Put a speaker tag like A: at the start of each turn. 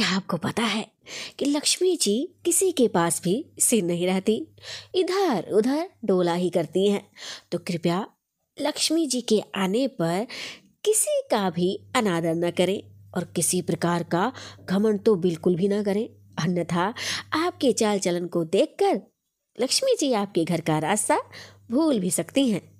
A: क्या आपको पता है कि लक्ष्मी जी किसी के पास भी सिर नहीं रहती इधर उधर डोला ही करती हैं तो कृपया लक्ष्मी जी के आने पर किसी का भी अनादर न करें और किसी प्रकार का घमंड तो बिल्कुल भी ना करें अन्यथा आपके चाल चलन को देखकर लक्ष्मी जी आपके घर का रास्ता भूल भी सकती हैं